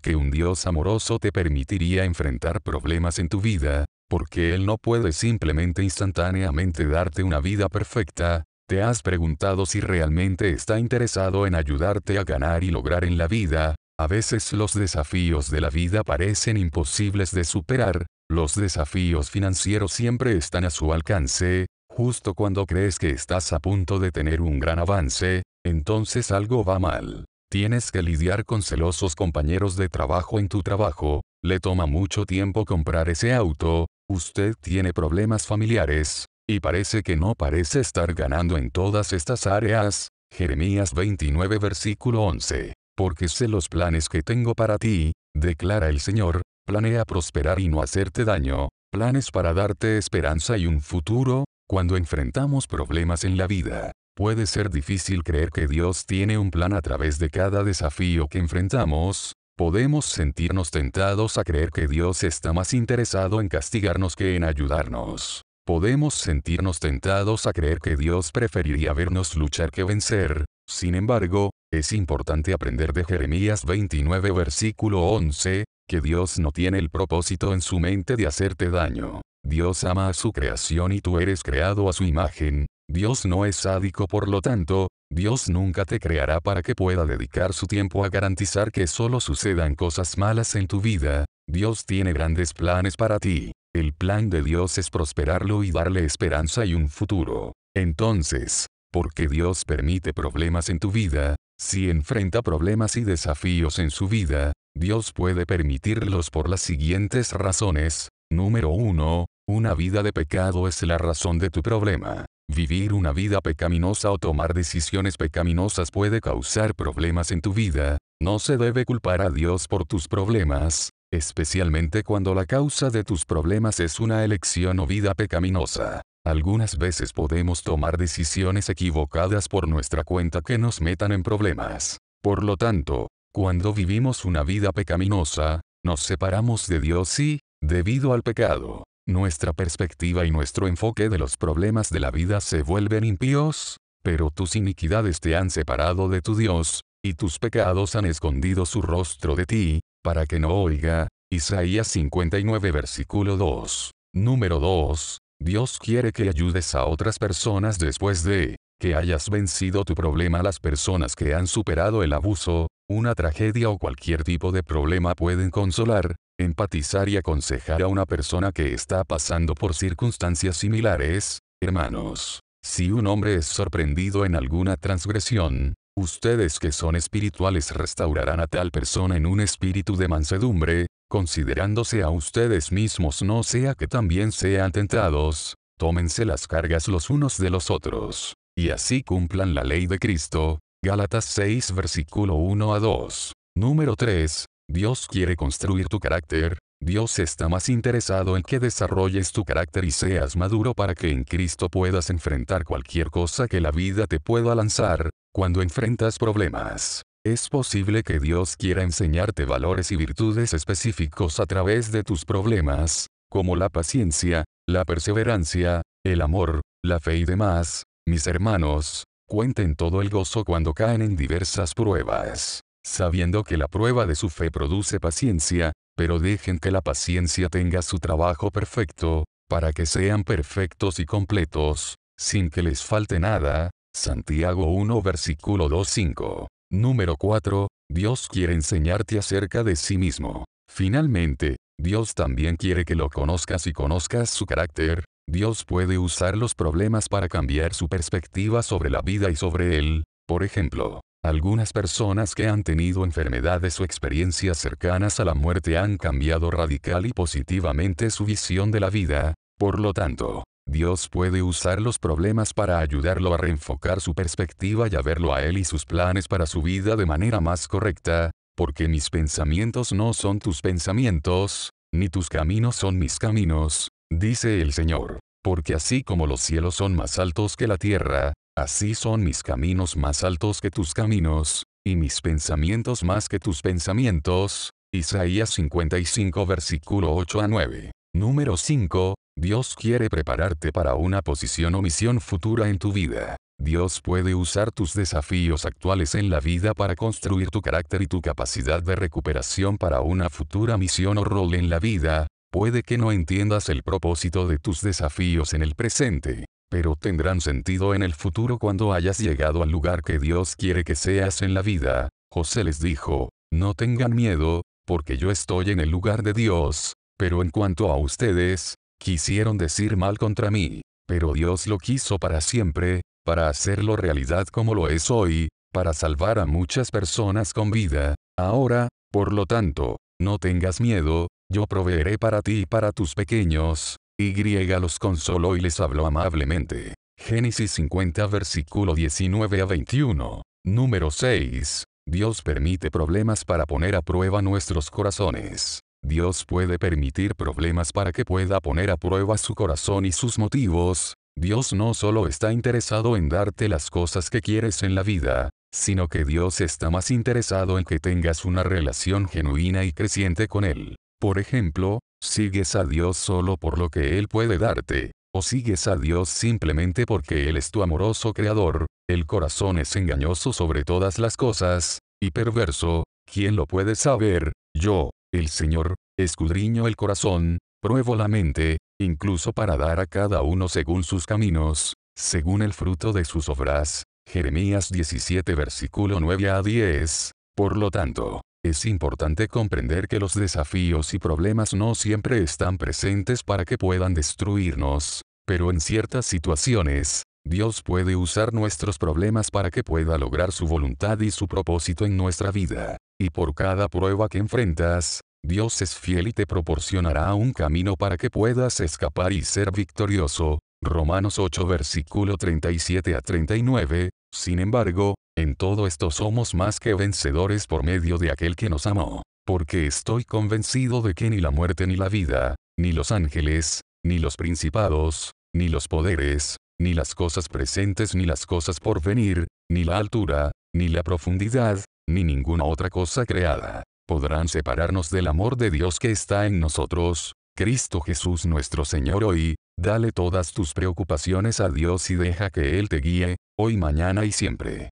qué un Dios amoroso te permitiría enfrentar problemas en tu vida, porque Él no puede simplemente instantáneamente darte una vida perfecta, ¿Te has preguntado si realmente está interesado en ayudarte a ganar y lograr en la vida? A veces los desafíos de la vida parecen imposibles de superar, los desafíos financieros siempre están a su alcance, justo cuando crees que estás a punto de tener un gran avance, entonces algo va mal. Tienes que lidiar con celosos compañeros de trabajo en tu trabajo, le toma mucho tiempo comprar ese auto, usted tiene problemas familiares, y parece que no parece estar ganando en todas estas áreas. Jeremías 29 versículo 11. Porque sé los planes que tengo para ti, declara el Señor, planea prosperar y no hacerte daño, planes para darte esperanza y un futuro, cuando enfrentamos problemas en la vida, Puede ser difícil creer que Dios tiene un plan a través de cada desafío que enfrentamos, podemos sentirnos tentados a creer que Dios está más interesado en castigarnos que en ayudarnos. Podemos sentirnos tentados a creer que Dios preferiría vernos luchar que vencer, sin embargo, es importante aprender de Jeremías 29 versículo 11, que Dios no tiene el propósito en su mente de hacerte daño. Dios ama a su creación y tú eres creado a su imagen, Dios no es sádico por lo tanto, Dios nunca te creará para que pueda dedicar su tiempo a garantizar que solo sucedan cosas malas en tu vida, Dios tiene grandes planes para ti. El plan de Dios es prosperarlo y darle esperanza y un futuro. Entonces, ¿por qué Dios permite problemas en tu vida? Si enfrenta problemas y desafíos en su vida, Dios puede permitirlos por las siguientes razones. Número 1. Una vida de pecado es la razón de tu problema. Vivir una vida pecaminosa o tomar decisiones pecaminosas puede causar problemas en tu vida, no se debe culpar a Dios por tus problemas, especialmente cuando la causa de tus problemas es una elección o vida pecaminosa. Algunas veces podemos tomar decisiones equivocadas por nuestra cuenta que nos metan en problemas. Por lo tanto, cuando vivimos una vida pecaminosa, nos separamos de Dios y, debido al pecado, nuestra perspectiva y nuestro enfoque de los problemas de la vida se vuelven impíos, pero tus iniquidades te han separado de tu Dios, y tus pecados han escondido su rostro de ti, para que no oiga. Isaías 59 versículo 2. Número 2. Dios quiere que ayudes a otras personas después de que hayas vencido tu problema. a Las personas que han superado el abuso, una tragedia o cualquier tipo de problema pueden consolar, empatizar y aconsejar a una persona que está pasando por circunstancias similares, hermanos. Si un hombre es sorprendido en alguna transgresión, ustedes que son espirituales restaurarán a tal persona en un espíritu de mansedumbre, considerándose a ustedes mismos no sea que también sean tentados, tómense las cargas los unos de los otros, y así cumplan la ley de Cristo, Gálatas 6 versículo 1 a 2. Número 3. Dios quiere construir tu carácter, Dios está más interesado en que desarrolles tu carácter y seas maduro para que en Cristo puedas enfrentar cualquier cosa que la vida te pueda lanzar, cuando enfrentas problemas. Es posible que Dios quiera enseñarte valores y virtudes específicos a través de tus problemas, como la paciencia, la perseverancia, el amor, la fe y demás, mis hermanos, cuenten todo el gozo cuando caen en diversas pruebas, sabiendo que la prueba de su fe produce paciencia, pero dejen que la paciencia tenga su trabajo perfecto, para que sean perfectos y completos, sin que les falte nada. Santiago 1 versículo 2.5. Número 4. Dios quiere enseñarte acerca de sí mismo. Finalmente, Dios también quiere que lo conozcas y conozcas su carácter, Dios puede usar los problemas para cambiar su perspectiva sobre la vida y sobre Él. Por ejemplo, algunas personas que han tenido enfermedades o experiencias cercanas a la muerte han cambiado radical y positivamente su visión de la vida. Por lo tanto, Dios puede usar los problemas para ayudarlo a reenfocar su perspectiva y a verlo a Él y sus planes para su vida de manera más correcta, porque mis pensamientos no son tus pensamientos, ni tus caminos son mis caminos, dice el Señor. Porque así como los cielos son más altos que la tierra, así son mis caminos más altos que tus caminos, y mis pensamientos más que tus pensamientos. Isaías 55 versículo 8 a 9. Número 5. Dios quiere prepararte para una posición o misión futura en tu vida. Dios puede usar tus desafíos actuales en la vida para construir tu carácter y tu capacidad de recuperación para una futura misión o rol en la vida, Puede que no entiendas el propósito de tus desafíos en el presente, pero tendrán sentido en el futuro cuando hayas llegado al lugar que Dios quiere que seas en la vida. José les dijo, no tengan miedo, porque yo estoy en el lugar de Dios, pero en cuanto a ustedes, quisieron decir mal contra mí, pero Dios lo quiso para siempre, para hacerlo realidad como lo es hoy, para salvar a muchas personas con vida. Ahora, por lo tanto, no tengas miedo, yo proveeré para ti y para tus pequeños. Y los consoló y les habló amablemente. Génesis 50 versículo 19 a 21. Número 6. Dios permite problemas para poner a prueba nuestros corazones. Dios puede permitir problemas para que pueda poner a prueba su corazón y sus motivos. Dios no solo está interesado en darte las cosas que quieres en la vida, sino que Dios está más interesado en que tengas una relación genuina y creciente con Él. Por ejemplo, sigues a Dios solo por lo que Él puede darte, o sigues a Dios simplemente porque Él es tu amoroso creador, el corazón es engañoso sobre todas las cosas, y perverso, ¿quién lo puede saber? Yo, el Señor, escudriño el corazón, pruebo la mente, incluso para dar a cada uno según sus caminos, según el fruto de sus obras. Jeremías 17 versículo 9 a 10. Por lo tanto, es importante comprender que los desafíos y problemas no siempre están presentes para que puedan destruirnos, pero en ciertas situaciones, Dios puede usar nuestros problemas para que pueda lograr su voluntad y su propósito en nuestra vida. Y por cada prueba que enfrentas, Dios es fiel y te proporcionará un camino para que puedas escapar y ser victorioso. Romanos 8 versículo 37 a 39, sin embargo, en todo esto somos más que vencedores por medio de aquel que nos amó, porque estoy convencido de que ni la muerte ni la vida, ni los ángeles, ni los principados, ni los poderes, ni las cosas presentes ni las cosas por venir, ni la altura, ni la profundidad, ni ninguna otra cosa creada, podrán separarnos del amor de Dios que está en nosotros, Cristo Jesús nuestro Señor hoy, Dale todas tus preocupaciones a Dios y deja que Él te guíe, hoy mañana y siempre.